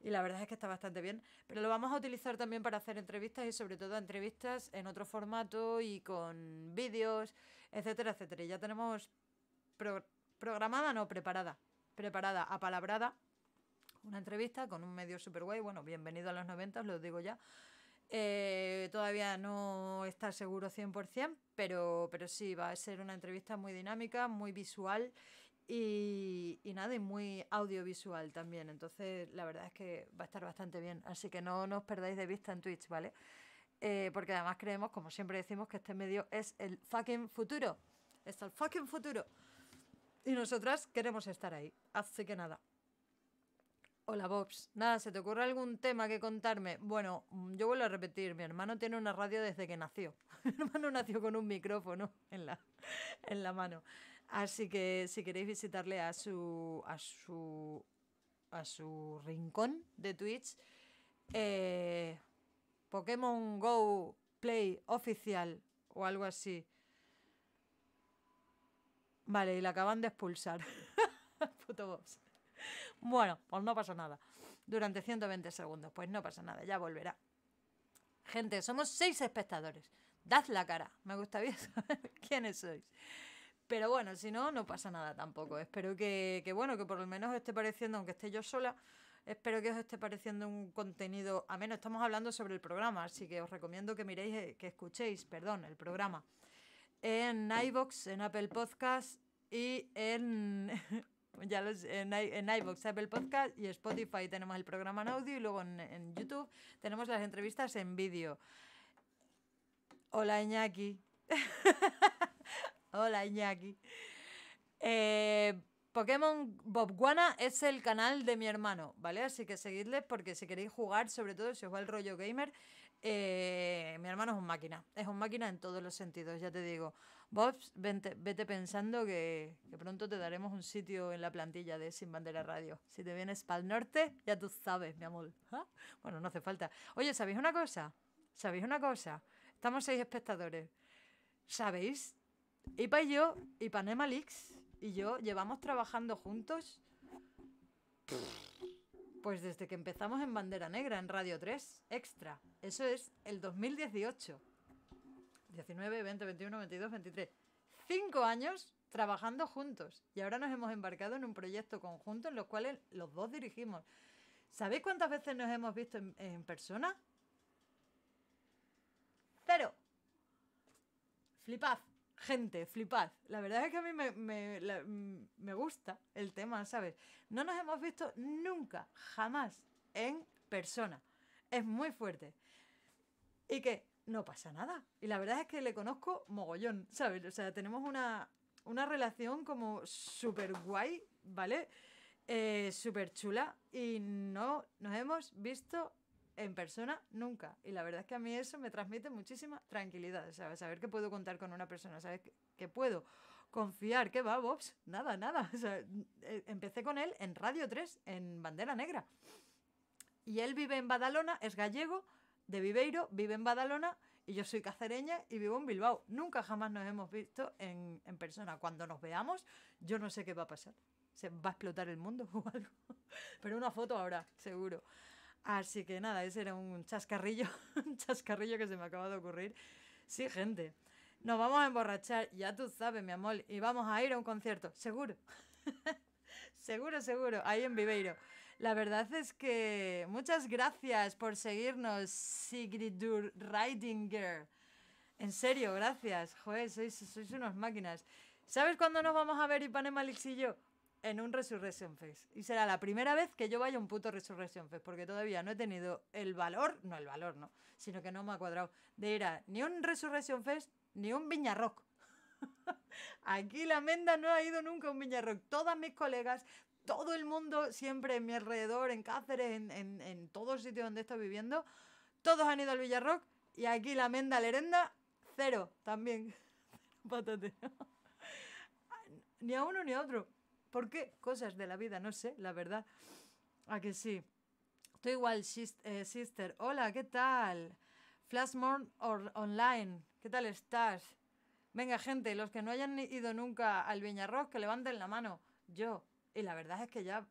[SPEAKER 1] la verdad es que está bastante bien. Pero lo vamos a utilizar también para hacer entrevistas y sobre todo entrevistas en otro formato y con vídeos, etcétera, etcétera. ya tenemos programada, no, preparada, preparada, apalabrada una entrevista con un medio super guay, bueno, bienvenido a los 90, os lo digo ya. Eh, todavía no está seguro 100%, pero, pero sí, va a ser una entrevista muy dinámica, muy visual y, y, nada, y muy audiovisual también. Entonces, la verdad es que va a estar bastante bien. Así que no, nos os perdáis de vista en Twitch, ¿vale? Eh, porque además creemos, como siempre decimos, que este medio es el fucking futuro. Es el fucking futuro. Y nosotras queremos estar ahí. Así que nada. Hola Bobs, nada, ¿se te ocurre algún tema que contarme? Bueno, mm, yo vuelvo a repetir, mi hermano tiene una radio desde que nació. Mi hermano nació con un micrófono en la, en la mano. Así que si queréis visitarle a su, a su, a su rincón de Twitch, eh, Pokémon Go Play Oficial o algo así. Vale, y la acaban de expulsar. Puto Bobs. Bueno, pues no pasa nada. Durante 120 segundos, pues no pasa nada, ya volverá. Gente, somos seis espectadores. Dad la cara, me gustaría saber quiénes sois. Pero bueno, si no, no pasa nada tampoco. Espero que, bueno, que por lo menos os esté pareciendo, aunque esté yo sola, Espero que os esté pareciendo un contenido A menos Estamos hablando sobre el programa, así que os recomiendo que miréis, eh, que escuchéis, perdón, el programa. En iBox, en Apple Podcast y en ya los, en, en iVoox, Apple Podcast y Spotify tenemos el programa en audio y luego en, YouTube tenemos las entrevistas en vídeo. Hola Iñaki. Hola Iñaki. Eh, Pokémon Bobguana es el canal de mi hermano, ¿vale? Así que seguidle porque si queréis jugar, sobre todo si os va el rollo gamer, eh, mi hermano es un máquina, es un máquina en todos los sentidos, ya te digo. Bobs, vete pensando que, pronto te daremos un sitio en la plantilla de Sin Bandera Radio. Si te vienes para el norte, ya tú sabes, mi amor. ¿Ah? Bueno, no hace falta. Oye, ¿sabéis una cosa? ¿Sabéis una cosa? Estamos seis espectadores. ¿Sabéis? Ipa y yo, Nema Leaks y yo llevamos trabajando juntos. Pues desde que empezamos en Bandera Negra, en Radio 3, extra. Eso es el 2018. 19, 20, 21, 22, 23. Cinco años trabajando juntos. Y ahora nos hemos embarcado en un proyecto conjunto en los cuales los dos dirigimos. ¿Sabéis cuántas veces nos hemos visto en, persona? Cero. Flipad, gente, flipad. La verdad es que a mí me gusta el tema, ¿sabes? No nos hemos visto nunca, jamás, en persona. Es muy fuerte y que no pasa nada. Y la verdad es que le conozco mogollón, ¿sabes? O sea, tenemos una, una relación como súper guay, ¿vale? Eh, súper chula y no nos hemos visto en persona nunca. Y la verdad es que a mí eso me transmite muchísima tranquilidad, Saber que puedo contar con una persona, ¿sabes? Que, puedo confiar, que va, Bobs, nada, nada. Eh, empecé con él en Radio 3, en Bandera Negra. Y él vive en Badalona, es gallego, de Viveiro, vive en Badalona y yo soy cacereña y vivo en Bilbao. Nunca jamás nos hemos visto en, persona. Cuando nos veamos, yo no sé qué va a pasar. Se va a explotar el mundo o Pero una foto ahora seguro. Así que nada, ese era un chascarrillo, un chascarrillo que se me acaba de ocurrir. Sí, gente. Nos vamos a emborrachar, ya tú sabes, mi amor, y vamos a ir a un concierto, seguro. seguro, seguro, ahí en Viveiro. La verdad es que muchas gracias por seguirnos, Sigridur Ridinger. En serio, gracias. Joder, sois, sois unas máquinas. ¿Sabes cuándo nos vamos a ver y Panemalix y yo? En un Resurrection Fest. Y será la primera vez que yo vaya a un puto Resurrection Fest, porque todavía no he tenido el valor, no el valor, no, sino que no me ha cuadrado, de ir a ni un Resurrection Fest ni un Viñarrock. Aquí la Menda no ha ido nunca a un Viñarrock. Todas mis colegas, todo el mundo, siempre en mi alrededor, en Cáceres, en, en, en todo sitio donde estoy viviendo, todos han ido al Villarrock y aquí la Menda Lerenda, cero también. ni a uno ni a otro. ¿Por qué? Cosas de la vida, no sé, la verdad. A que sí. Estoy igual, eh, sister. Hola, ¿qué tal? or online. ¿Qué tal estás? Venga, gente, los que no hayan ido nunca al Viñarroz, que levanten la mano. Yo, y la verdad es que ya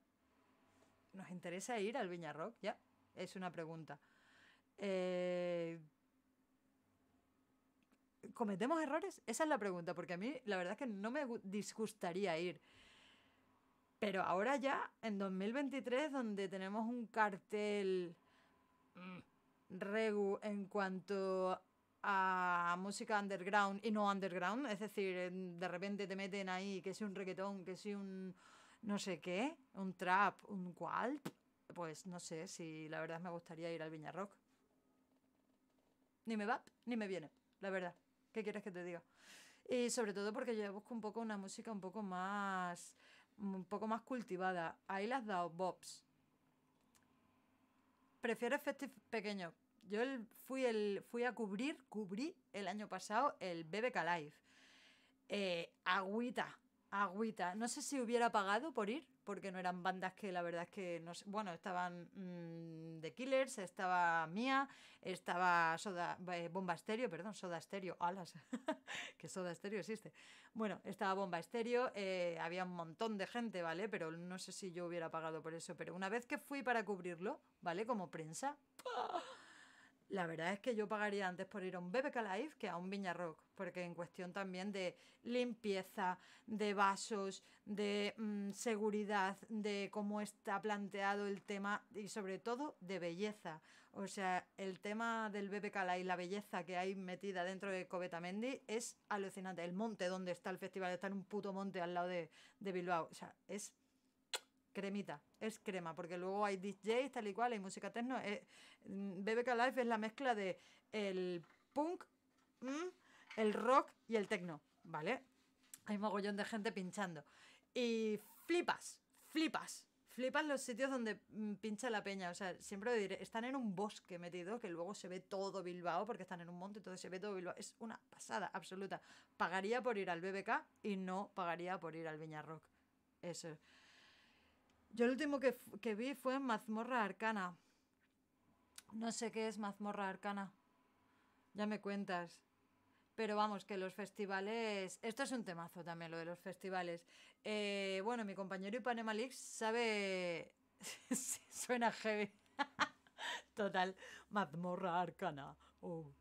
[SPEAKER 1] nos interesa ir al Rock, ya. Es una pregunta. Eh, ¿Cometemos errores? Esa es la pregunta, porque a mí la verdad es que no me disgustaría ir. Pero ahora ya, en 2023, donde tenemos un cartel mm, regu en cuanto a música underground y no underground, es decir, de repente te meten ahí que si un reggaetón, que si un no sé qué, un trap, un qual, pues no sé si la verdad me gustaría ir al Rock Ni me va, ni me viene, la verdad. ¿Qué quieres que te diga? Y sobre todo porque yo busco un poco una música un poco más un poco más cultivada. Ahí las has dado, Bobs. Prefiero festivales pequeños. Yo fui, el, fui a cubrir, cubrí el año pasado el BBK Live. Eh, agüita, Agüita. No sé si hubiera pagado por ir, porque no eran bandas que la verdad es que no Bueno, estaban mm, The Killers, estaba Mía, estaba Soda, eh, Bomba Estéreo, perdón, Soda Estéreo, alas, que Soda Estéreo existe. Bueno, estaba Bomba Estéreo, eh, había un montón de gente, ¿vale? Pero no sé si yo hubiera pagado por eso. Pero una vez que fui para cubrirlo, ¿vale? Como prensa, la verdad es que yo pagaría antes por ir a un BBK Live que a un Rock, porque en cuestión también de limpieza, de vasos, de mm, seguridad, de cómo está planteado el tema y sobre todo de belleza. O sea, el tema del BBK Live, la belleza que hay metida dentro de Covetamendi es alucinante. El monte donde está el festival está en un puto monte al lado de, de Bilbao. O sea, es cremita, es crema, porque luego hay DJs, tal y cual, hay música techno. Eh, mm, BBK Life es la mezcla de el punk, mm, el rock y el techno, ¿vale? Hay mogollón de gente pinchando. Y flipas, flipas, flipas los sitios donde mm, pincha la peña. O sea, siempre diré, están en un bosque metido que luego se ve todo Bilbao porque están en un monte, entonces se ve todo Bilbao. Es una pasada absoluta. Pagaría por ir al BBK y no pagaría por ir al Rock Eso yo el último que, vi fue en Mazmorra Arcana. No sé qué es Mazmorra Arcana. Ya me cuentas. Pero vamos, que los festivales. Esto es un temazo también, lo de los festivales. Eh, bueno, mi compañero Ipanema Leaks sabe. Suena heavy. Total. Mazmorra arcana. Oh.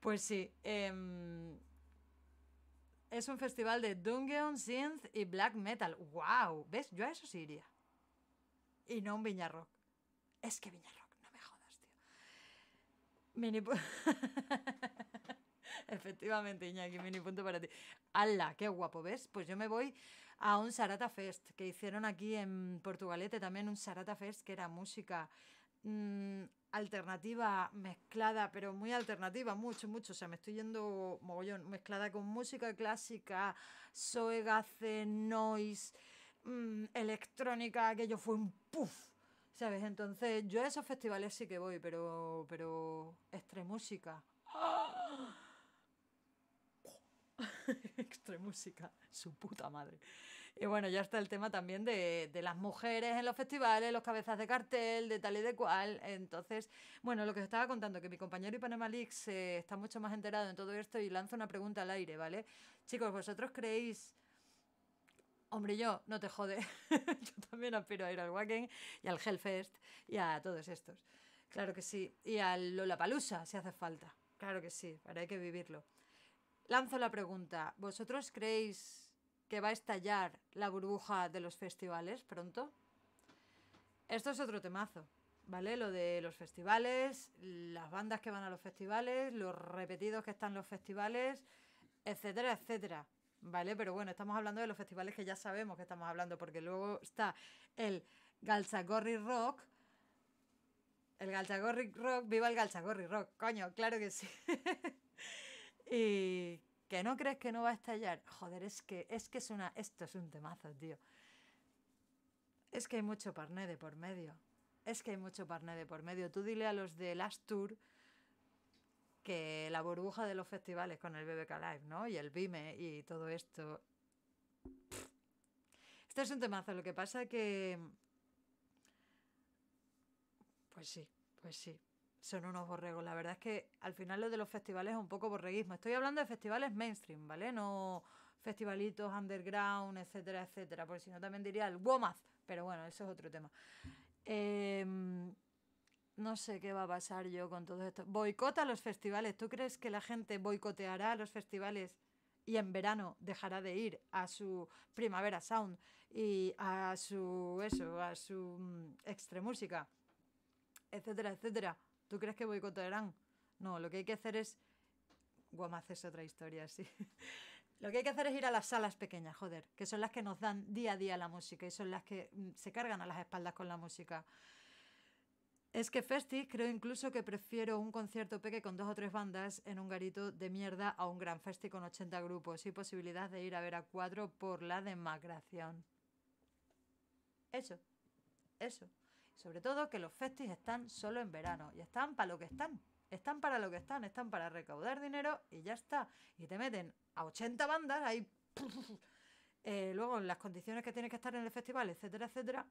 [SPEAKER 1] Pues sí. Em, es un festival de Dungeon, Synth y Black Metal. ¡Wow! ¿Ves? Yo a eso sí iría y no un Viñarrock. Es que Viñarrock, no me jodas, tío. Mini Efectivamente, Iñaki, mini punto para ti. ¡Hala! ¡Qué guapo! ¿Ves? Pues yo me voy a un Sarata Fest que hicieron aquí en Portugalete también, un Sarata Fest que era música mm, alternativa mezclada, pero muy alternativa, mucho, mucho. O sea, me estoy yendo mogollón, mezclada con música clásica, soegace, noise. Mm, electrónica, electrónica, aquello fue un puff, ¿sabes? Entonces yo a esos festivales sí que voy, pero, pero extremúsica. extremúsica, su puta madre. Y bueno, ya está el tema también de, las mujeres en los festivales, los cabezas de cartel, de tal y de cual. Entonces, bueno, lo que os estaba contando, que mi compañero Ipanema Leaks está mucho más enterado en todo esto y lanza una pregunta al aire, ¿vale? Chicos, ¿vosotros creéis Hombre, yo, no te jode. yo también aspiro a ir al Wacken y al Hellfest y a todos estos. Claro que sí. Y al Lollapalooza, si hace falta. Claro que sí, pero hay que vivirlo. Lanzo la pregunta. ¿Vosotros creéis que va a estallar la burbuja de los festivales pronto? Esto es otro temazo, ¿vale? Lo de los festivales, las bandas que van a los festivales, los repetidos que están los festivales, etcétera, etcétera. ¿vale? Pero bueno, estamos hablando de los festivales que ya sabemos que estamos hablando, porque luego está el Galchagorri Rock. El Galzagorri Rock, viva el Galzagorri Rock, coño, claro que sí. y que no crees que no va a estallar. Joder, es que, es que es una, esto es un temazo, tío. Es que hay mucho parné de por medio. Es que hay mucho parné de por medio. Tú dile a los de Last Tour que la burbuja de los festivales con el BBK Live, ¿no? Y el BIME y todo esto. Este es un temazo, lo que pasa es que... Pues sí, pues sí. Son unos borregos. La verdad es que al final lo de los festivales es un poco borreguismo. Estoy hablando de festivales mainstream, ¿vale? No festivalitos underground, etcétera, etcétera. Porque si no también diría el WOMAZ. Pero bueno, eso es otro tema. Eh, no sé qué va a pasar yo con todo esto. Boicota los festivales. ¿Tú crees que la gente boicoteará los festivales y en verano dejará de ir a su Primavera Sound y a su eso, a su mm, extremúsica, etcétera, etcétera? ¿Tú crees que boicotearán? No, lo que hay que hacer es Guamaz es otra historia, sí. Lo que hay que hacer es ir a las salas pequeñas, joder, que son las que nos dan día a día la música y son las que mm, se cargan a las espaldas con la música. Es que Festi creo incluso que prefiero un concierto peque con dos o tres bandas en un garito de mierda a un gran Festi con 80 grupos y posibilidad de ir a ver a cuatro por la demagración. Eso, eso. Sobre todo que los festis están solo en verano y están para lo que están. Están para lo que están, están para recaudar dinero y ya está. Y te meten a 80 bandas ahí. Eh, luego luego, las condiciones que tienes que estar en el festival, etcétera, etcétera.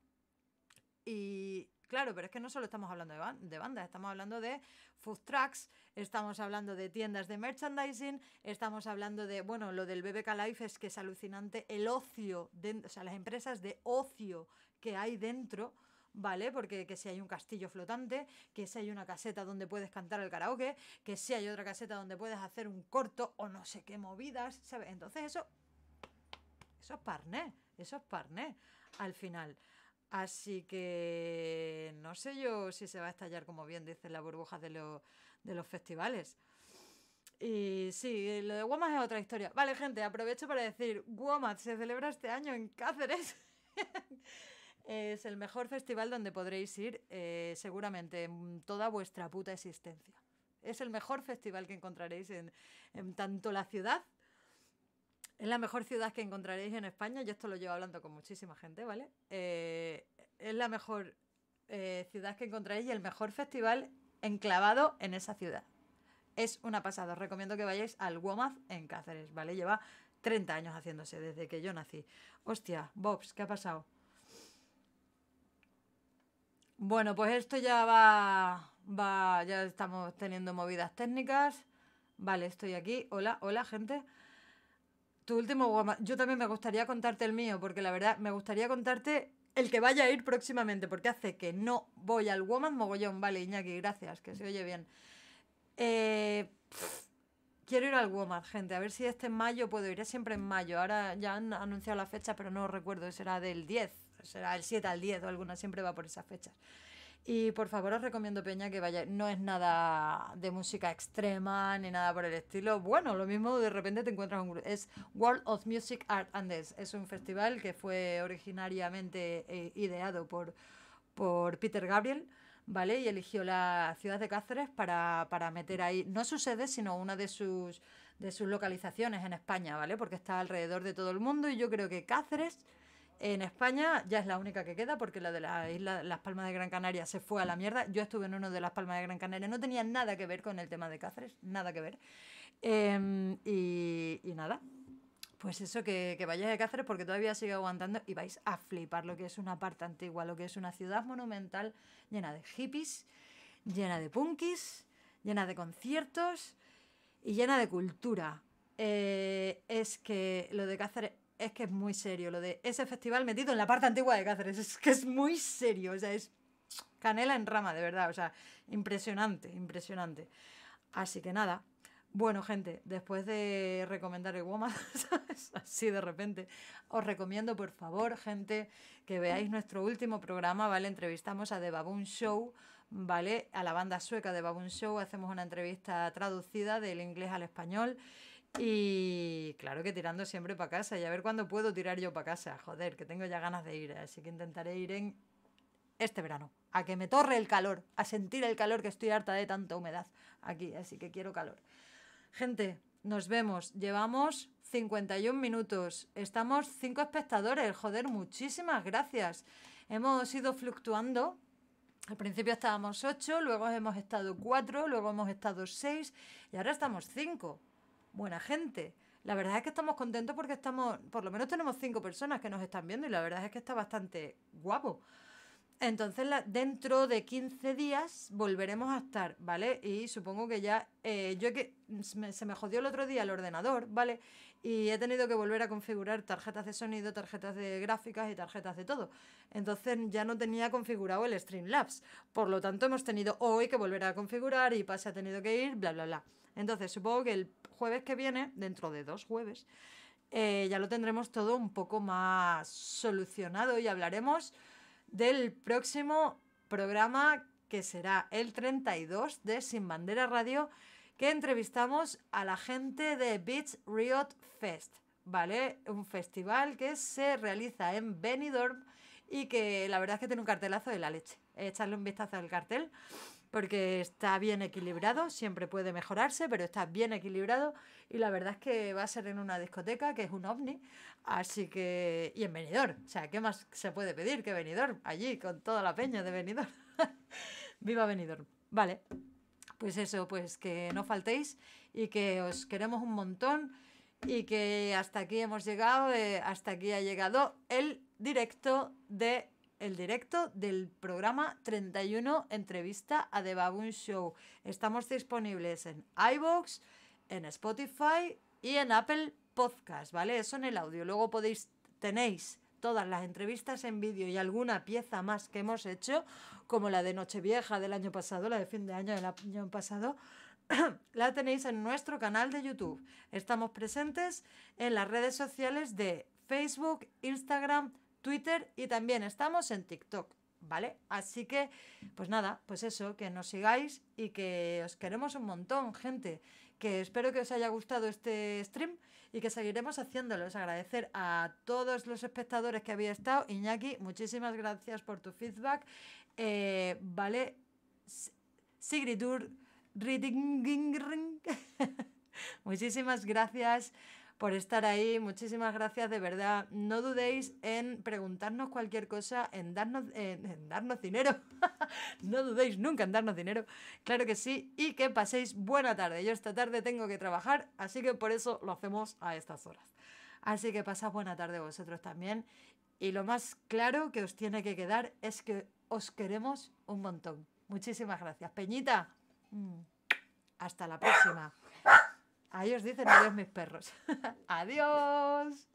[SPEAKER 1] Y, Claro, pero es que no solo estamos hablando de, bandas, estamos hablando de food trucks, estamos hablando de tiendas de merchandising, estamos hablando de, bueno, lo del BBK Life es que es alucinante, el ocio, o sea, las empresas de ocio que hay dentro. ¿vale? Porque que si hay un castillo flotante, que si hay una caseta donde puedes cantar el karaoke, que si hay otra caseta donde puedes hacer un corto o no sé qué movidas, ¿sabes? Entonces eso, eso es parné, eso es parné al final. Así que no sé yo si se va a estallar, como bien dicen las burbujas de, los festivales. Y sí, lo de Womad es otra historia. Vale, gente, aprovecho para decir, Womad se celebra este año en Cáceres. es el mejor festival donde podréis ir eh, seguramente en toda vuestra puta existencia. Es el mejor festival que encontraréis en tanto la ciudad es la mejor ciudad que encontraréis en España. Yo esto lo llevo hablando con muchísima gente, ¿vale? Eh, es la mejor eh, ciudad que encontraréis y el mejor festival enclavado en esa ciudad. Es una pasada. Os recomiendo que vayáis al WOMAZ en Cáceres, ¿vale? Lleva 30 años haciéndose desde que yo nací. Hostia, Bobs, ¿qué ha pasado? Bueno, pues esto ya va, va, ya estamos teniendo movidas técnicas. Vale, estoy aquí. Hola, hola, gente tu último Woman. Yo también me gustaría contarte el mío, porque la verdad me gustaría contarte el que vaya a ir próximamente, porque hace que no voy al Woman Mogollón. Vale, Iñaki, gracias, que se oye bien. Eh, quiero ir al Woman, gente, a ver si este mayo puedo ir. siempre en mayo. Ahora ya han anunciado la fecha, pero no recuerdo, será del 10, será del 7 al 10 o alguna, siempre va por esas fechas. Y por favor os recomiendo, Peña, que vaya. No es nada de música extrema ni nada por el estilo. Bueno, lo mismo de repente te encuentras un grupo. Es World of Music, Art Andes Es un festival que fue originariamente eh, ideado por, por Peter Gabriel. ¿Vale? Y eligió la ciudad de Cáceres para, meter ahí, no su sede, sino una de sus, de sus localizaciones en España, ¿vale? Porque está alrededor de todo el mundo y yo creo que Cáceres, en España ya es la única que queda porque la de Las Palmas de Gran Canaria se fue a la mierda. Yo estuve en uno de Las Palmas de Gran Canaria, no tenía nada que ver con el tema de Cáceres, nada que ver. Em, y, nada, pues eso, que, vayáis a Cáceres porque todavía sigue aguantando y vais a flipar lo que es una parte antigua, lo que es una ciudad monumental llena de hippies, llena de punkis, llena de conciertos y llena de cultura. Eh, es que lo de Cáceres es que es muy serio lo de ese festival metido en la parte antigua de Cáceres. Es que es muy serio, o sea, es canela en rama, de verdad. O sea, impresionante, impresionante. Así que nada. Bueno, gente, después de recomendar el Woman, así de repente, os recomiendo, por favor, gente, que veáis nuestro último programa, ¿vale? Entrevistamos a The Baboon Show, ¿vale? A la banda sueca The Baboon Show, hacemos una entrevista traducida del inglés al español. Y claro que tirando siempre para casa y a ver cuándo puedo tirar yo para casa. Joder, que tengo ya ganas de ir, ¿eh? así que intentaré ir en este verano. A que me torre el calor, a sentir el calor que estoy harta de tanta humedad aquí, así que quiero calor. Gente, nos vemos. Llevamos 51 minutos. Estamos 5 espectadores. Joder, muchísimas gracias. Hemos ido fluctuando. Al principio estábamos 8, luego hemos estado 4, luego hemos estado 6 y ahora estamos 5 buena gente. La verdad es que estamos contentos porque estamos, por lo menos tenemos cinco personas que nos están viendo y la verdad es que está bastante guapo. Entonces, dentro de 15 días volveremos a estar, ¿vale? Y supongo que ya. Eh, yo que se me jodió el otro día el ordenador, ¿vale? Y he tenido que volver a configurar tarjetas de sonido, tarjetas de gráficas y tarjetas de todo. Entonces ya no tenía configurado el Streamlabs. Por lo tanto, hemos tenido hoy que volver a configurar y Pase ha tenido que ir, bla, bla, bla. Entonces, supongo que el jueves que viene, dentro de dos jueves, eh, ya lo tendremos todo un poco más solucionado y hablaremos del próximo programa que será el 32 de Sin Bandera Radio, que entrevistamos a la gente de Beach Riot Fest, ¿vale? Un festival que se realiza en Benidorm y que la verdad es que tiene un cartelazo de la leche. Echarle un vistazo al cartel porque está bien equilibrado, siempre puede mejorarse, pero está bien equilibrado y la verdad es que va a ser en una discoteca que es un ovni, así que y en venidor. o sea, ¿qué más se puede pedir que venidor Allí con toda la peña de venidor Viva venidor Vale. Pues eso, pues que no faltéis y que os queremos un montón y que hasta aquí hemos llegado, eh, hasta aquí ha llegado el directo de el directo del programa 31 Entrevista a The Baboon Show. Estamos disponibles en iBox, en Spotify y en Apple Podcast, ¿vale? Eso en el audio. Luego podéis, tenéis todas las entrevistas en vídeo y alguna pieza más que hemos hecho, como la de Nochevieja del año pasado, la de fin de año del año pasado, la tenéis en nuestro canal de YouTube. Estamos presentes en las redes sociales de Facebook, Instagram, Twitter y también estamos en TikTok. ¿Vale? Así que, pues nada, pues eso, que nos sigáis y que os queremos un montón, gente. Que espero que os haya gustado este stream y que seguiremos haciéndolos. Agradecer a todos los espectadores que había estado. Iñaki, muchísimas gracias por tu feedback. Eh, vale, Sigridur Muchísimas gracias por estar ahí. Muchísimas gracias, de verdad. No dudéis en preguntarnos cualquier cosa, en darnos, en, darnos dinero. no dudéis nunca en darnos dinero. Claro que sí. Y que paséis buena tarde. Yo esta tarde tengo que trabajar, así que por eso lo hacemos a estas horas. Así que pasad buena tarde vosotros también. Y lo más claro que os tiene que quedar es que os queremos un montón. Muchísimas gracias. Peñita, mm, hasta la próxima. Ahí os dicen adiós mis perros. adiós.